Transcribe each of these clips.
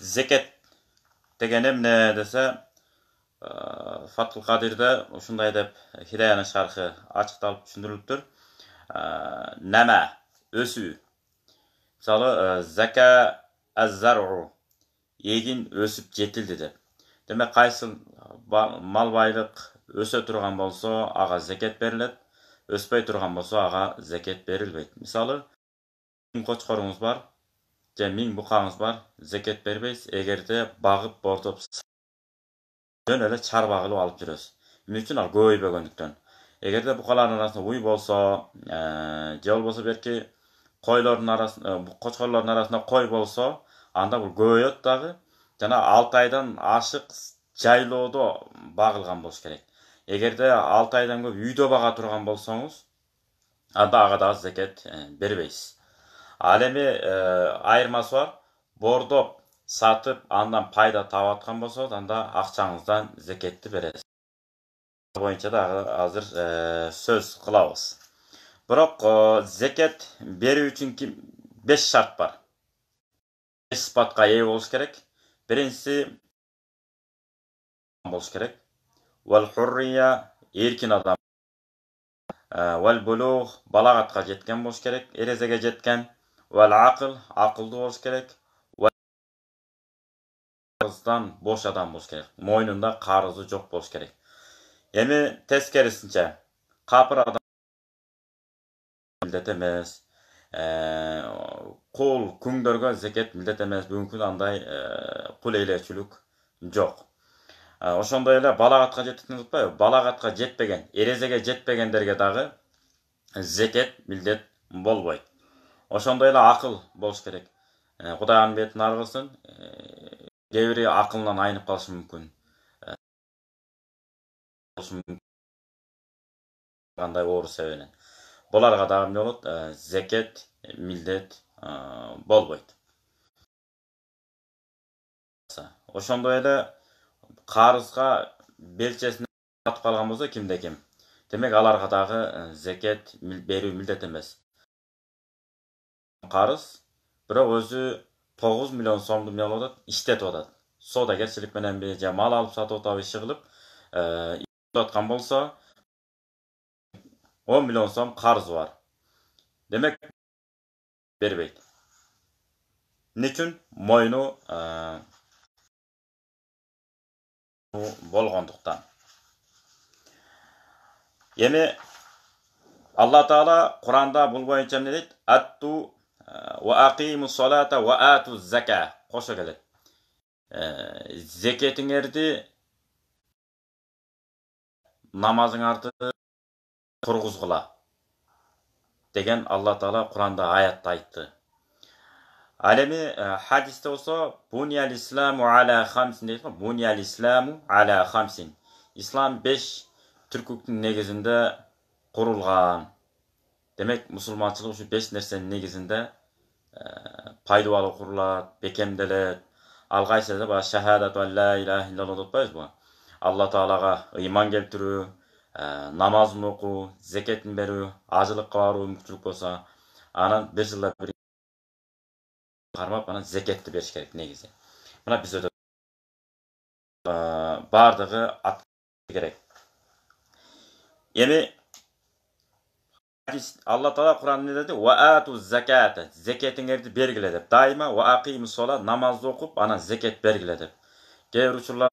зекет деген эмне десе фатыл кадирде ушундай деп хидаянын шархы ачыкталып түшүндүрүлүптүр нәмә өсүү мисалы зака әззару егін өсіп жетилди деп демек қайсы мал байлық өсе тұрған болса аға зекет берилет өспөй тұрған болса аға зекет берілмейді мысалы кочкоруңуз бар же миң букаңыз бар зекет бербейсиз эгерде багып бордоп жөн эле чарба кылып алып жүрөсүз эмне үчүн ал көбөйбөгөндүктөн эгерде букалардын арасында уй болсо же болбосо берки койлордун арасында кочкорлордун арасында кой болсо анда бул көбөйөт дагы жана алты айдан ашык жайлоодо багылган болуш керек эгерде алты айдан көп үйдө бага турган болсоңуз анда ага дагы зекет бербейсиз ал ә, айырмасы бар Бордо сатып андан пайда таап аткан болсоңуз анда акчаңыздан зекетти бересиз боюнча дагы азыр сөз кылабыз бирок зекет берүү үчүн беш шарт бар беш сыпатка ээ болуш керек биринчиси болуш керек вал хуррия эркин адам вал булуг балагатка жеткен болуш керек эрезеге жеткен Вәл ақыл ақылды болсы керек қарыздан бос адам болсы керек мойнында қарызы жоқ болсы керек Емі тескерисинче қапыр адам милдет емес ә, құл күңдерге зекет міндет емес мүмкін андай құл елеушілік жоқ ошондой эле балағатқа жеттіңіз ба балағатқа жетпеген эрезеге жетпегендерге дағы зекет милдет болбайды ошондой эле акыл болуш керек э, кудай анын бетин ары кылсын э, кээ бири акылынан айнып калышы мүмкүн э, кандай оору себебинен буларга дагы эмне болот зекет милдет болбойт ошондой эле карызга белчесин калган болсо кимде ким демек аларга дагы зекет берүү милдет эмес қарыз бірақ өзі 9 миллион сомды не қылып жатады иштетіп жатады саудагершілік менен бе же мал алып сатып атабы іші қылып жатқан э, болса он миллион сом қарыз бар демек бербейді не үшін мойну э, болғандықтан эми алла таала құранда бұл боюнча не дейді атту салата ва уату зака қоша келеді зекетіңерді намазың арты тұрғызғыла деген алла тағала құранда аятта айтты ал әлеме хадисте болса буниял исламу аля хамсин дейді ғой буниял исламу аля хамсин ислам беш түркіктің негізінде құрылған демек мұсылманшылық үшін беш нәрсенің негізінде пайдубалы курулат бекемделет ал кайсы баягы шахадат ла илаха иллалла деп атпайбызбы алла таалага ыйман келтирүү намазын окуу зекетин берүү ажылыкка баруу мүмкүнчүлүк болсо анан бир жылда бир кармап анан зекетти бериш керек негизи мына биз өтө баардыгы керек эми alloh taolo деді: ne ату vaatu zakata бергіле" деп. деп дайыма ақиму aqimusola намазды оқып ана zakat бергіле деп кейбір учурлар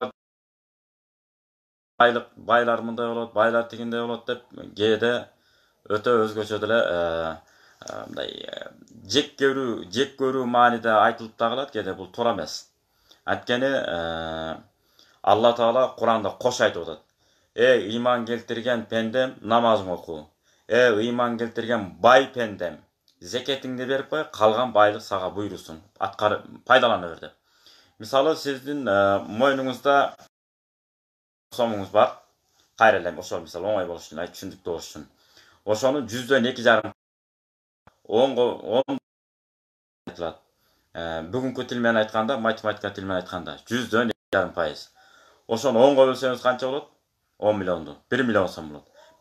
байлық байлар мындай болады байлар тигендей болады деп кейде өте өзгөчө деле мындай жек көрүү жек көрүү мааниде айтылып да калат кээде бул туура эмес анткени алла таала құранда қош айтып атат эй иман келтірген пендем намазың оқу Ә э, ыйман келтірген бай пендем зекетіңді беріп қой қалған байлық саға бұйырсын атқар пайдалана бер деп мысалы сіздің э, мойныңызда сомыңыз бар қайралам ошол мысалы оңай болуш үчүн түшүндүктүү болуш үчүн ошоны жүздөн эки жарым онго он айтылат э, бүгүнкү тил айтқанда математика тілмен айтқанда айтканда жүздөн жарым пайыз ошону онго бөлсөңүз канча болот он миллионду миллион сом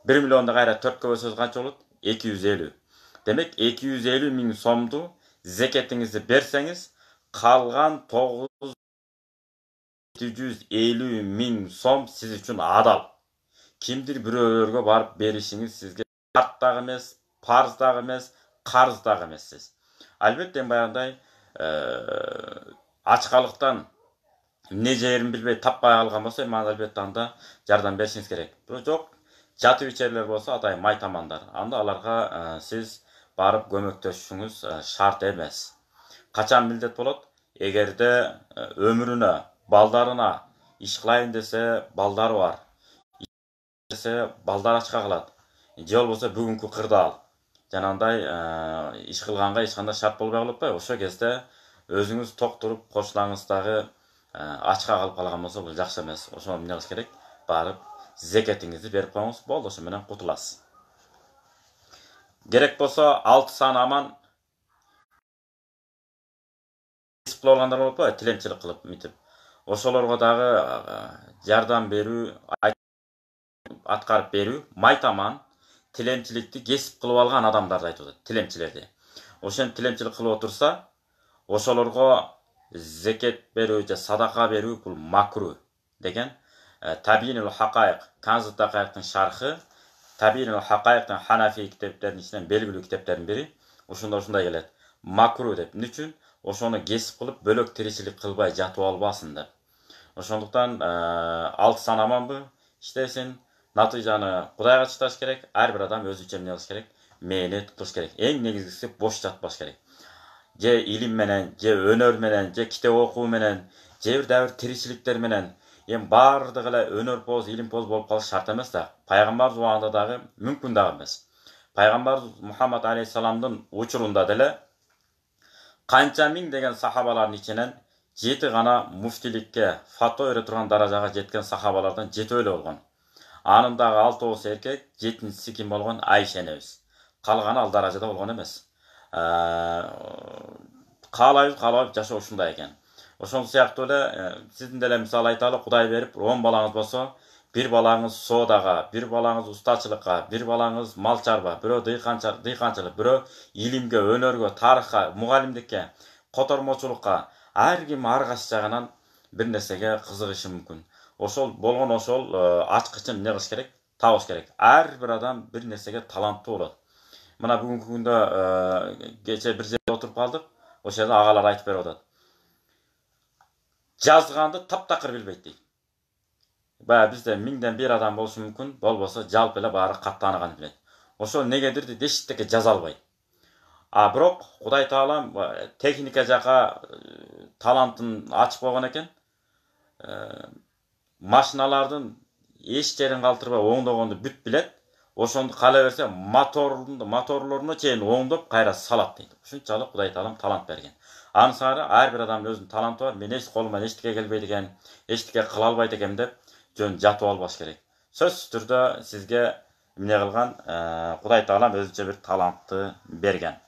1 миллионды қайра төртке көбе қанша болады 250 демек 250 мың сомды зекетіңізді берсеңіз қалған 9 750 мың сом сіз үшін адал бір біреулерге барып берішіңіз сізге шарттағы емес парыздағы емес қарыздағы емес сіз әлбетте мен баяғыдай ә, ашқалықтан не жерін білбей таппай қалған болса маған әлбетте да жәрдем берішіңіз керек жоқ жатып болсо атайын тамандар анда аларга э, сіз барып көмөктөшүшүңүз э, шарт емес качан милдет болот эгерде э, өмүрүнө балдарына иш кылайын десе балдары бар десе балдар ачка калат же болбосо бүгүнкү кырдаал жанагындай иш кылганга эч кандай шарт болбой калып атпайбы ошол кезде өзүңүз ток туруп кошунаңыз дагы ачка калып калган болсо бул жакшы эмес ошону эмне кылыш керек барып зекетіңізді беріп қойыңыз болды менен құтыласыз керек болса алты сан аман болғандар болып қой тіленшілік қылып мүйтіп ошоларға дағы жардам беру атқарып беру майтаман тіленшілікті кесіп қылып алған адамдарды айтып отыр тіленшілерде ошен тіленшілік қылып отырса ошоларға зекет беру же садақа беру бұл макру деген Э, Табинул Хақайқ, Канзут Хақайқтың шархы, Табинул Хақайқтың Ханафи кітаптерінің ішінен белгілі кітаптардың бірі, ошонда ушундай келет. Макру деп. Эмне үчүн? Ошону кесип кылып бөлөк тиричилик кылбай жатып албасын деп. Ошондуктан, э, алты санаманбы иштесин, натыйжаны Кудайга чыкташ керек, ар бир адам өзүнчө эмне кылыш керек? мээнет кылыш керек. Эң негизгиси бош жатпаш керек. Же илим менен, же өнөр менен, же китеп окуу менен, же бир дагы тиричиликтер менен эми баардыгы эле өнөрпоз илимпоз болып қалу шарт емес да пайгамбарыбыз убагында дағы мүмкүн дагы эмес пайгамбарыбыз мухаммад алейхисаламдын учурунда деле канча миң деген сахабалардын ішінен жети ғана муфтилікке фато бере тұрған даражага жеткен сахабалардан жетөө эле болгон анын дагы алтоосу эркек жетинчиси ким болгон айша энебиз қалғаны ал даражада емес эмес ә, қалай каалабайбыз жашоо ушундай экен Ошол сыяктуу эле сиздин деле мисалы айталы кудай берип он балаңыз болсо бир балаңыз соодага бир балаңыз устачылыкка бир балаңыз мал чарба бирөө дыйканчылык бирөө илимге өнөргө тарыхка мугалимдикке котормочулукка ар ким ар кайсы жагынан бир нерсеге кызыгышы мүмкүн ошол болгон ошол ачкычын эмне кылыш керек табыш керек ар бир адам бир нерсеге таланттуу болот мына бүгүнкү күндө кечээ бир жерде отуруп калдык ошол жерде агалар айтып берип атат жазғанды тап тақыр білбейді дейді баяғы бізде мыңдан бір адам болсы мүмкін болбаса жалпы эле баары каттааны билет ошол негедир дейт жаза албайт а бирок кудай таалам техника жака э, талантын ачып койгон экен э, машиналардын эч жерин калтырбай оңдогонду бүт билет оңды кала берсе мотор моторлоруна чейин оңдоп кайра салат дейт ушунчалык кудай таалам талант берген аңсары әрбір адамның өзінің таланты бар мен еш қолыман ештеңе келбейді екен ештеңе қыла албайды екенмін деп жөн жатып албас керек Сөз түрде сізге міне қылған э, құдай тағалам өзінше бір талантты берген